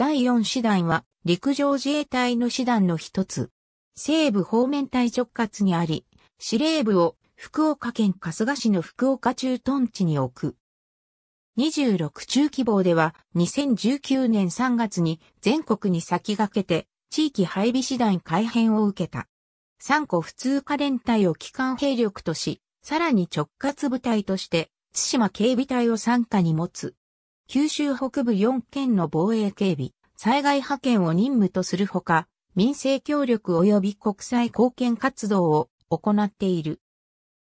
第4師団は陸上自衛隊の師団の一つ。西部方面隊直轄にあり、司令部を福岡県春日市の福岡駐屯地に置く。26中規模では2019年3月に全国に先駆けて地域配備師団改編を受けた。3個普通科連隊を機関兵力とし、さらに直轄部隊として津島警備隊を傘下に持つ。九州北部4県の防衛警備、災害派遣を任務とするほか、民生協力及び国際貢献活動を行っている。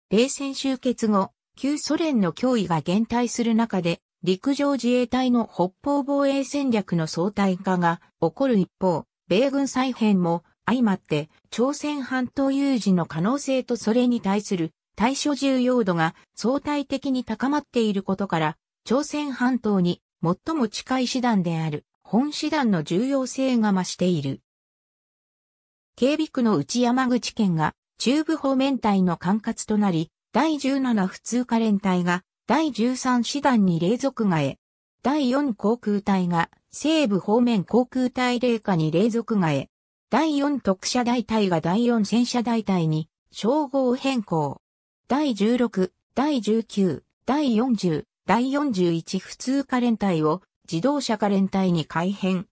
冷戦終結後、旧ソ連の脅威が減退する中で、陸上自衛隊の北方防衛戦略の相対化が起こる一方、米軍再編も相まって朝鮮半島有事の可能性とそれに対する対処重要度が相対的に高まっていることから、朝鮮半島に最も近い手段である本師団の重要性が増している。警備区の内山口県が中部方面隊の管轄となり、第17普通科連隊が第13師団に霊属がえ、第4航空隊が西部方面航空隊霊下に霊属がえ、第4特殊大隊が第4戦車大隊に称号変更。第16、第19、第40、第41普通科連隊を自動車化連隊に改編。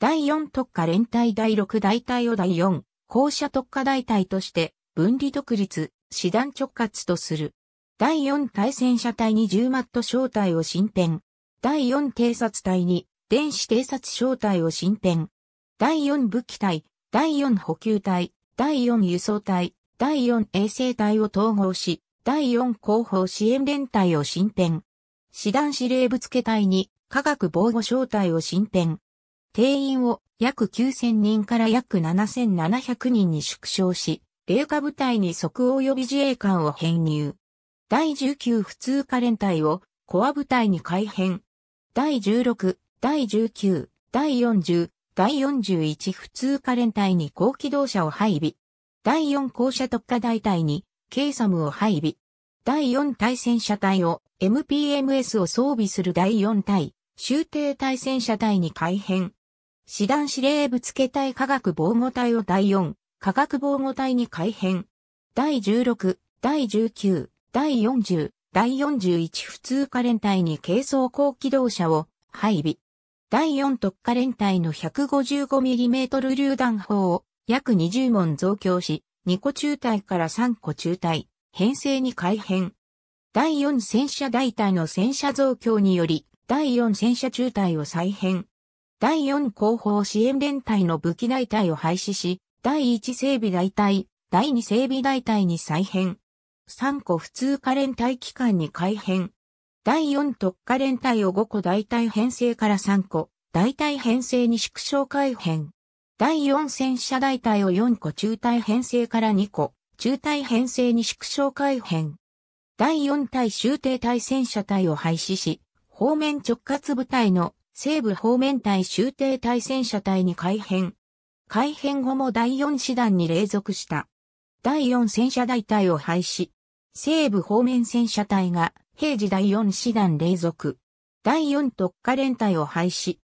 第4特化連隊第6大隊を第4、校舎特化大隊として、分離独立、師団直轄とする。第4対戦車隊に10マット小隊を新編。第4偵察隊に、電子偵察小隊を新編。第4武器隊、第4補給隊、第4輸送隊、第4衛星隊を統合し、第4後方支援連隊を新編。師団司令部付隊に、科学防護招待を進展。定員を約9000人から約7700人に縮小し、霊下部隊に即応予備自衛官を編入。第19普通科連隊をコア部隊に改編。第16、第19、第40、第41普通科連隊に高機動車を配備。第4校舎特化大隊にケイサムを配備。第4対戦車隊を MPMS を装備する第4隊。終艇対戦車隊に改編。師団司令部付隊科学防護隊を第四、科学防護隊に改編。第十六、第十九、第四十、第四十一普通科連隊に軽装高機動車を配備。第四特科連隊の 155mm 榴弾砲を約20門増強し、2個中隊から3個中隊、編成に改編。第四戦車大隊の戦車増強により、第4戦車中隊を再編。第4後方支援連隊の武器大隊を廃止し、第1整備大隊、第2整備大隊に再編。3個普通科連隊機関に改編。第4特科連隊を5個大隊編成から3個、大隊編成に縮小改編。第4戦車大隊を4個中隊編成から2個、中隊編成に縮小改編。第4隊終定隊戦車隊を廃止し、方面直轄部隊の西部方面隊終艇隊戦車隊に改編。改編後も第4師団に隷属した。第4戦車大隊を廃止。西部方面戦車隊が平時第4師団隷属。第4特化連隊を廃止。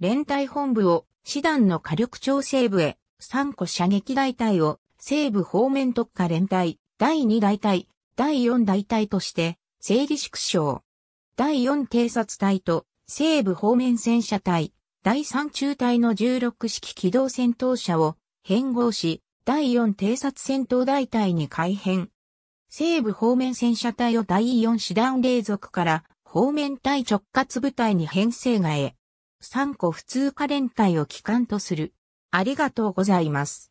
連隊本部を師団の火力調整部へ、3個射撃大隊を西部方面特化連隊、第2大隊、第4大隊として、整理縮小。第4偵察隊と西部方面戦車隊、第3中隊の16式機動戦闘車を変合し、第4偵察戦闘大隊に改編。西部方面戦車隊を第4師団隷属から方面隊直轄部隊に編成がえ、3個普通科連隊を機関とする。ありがとうございます。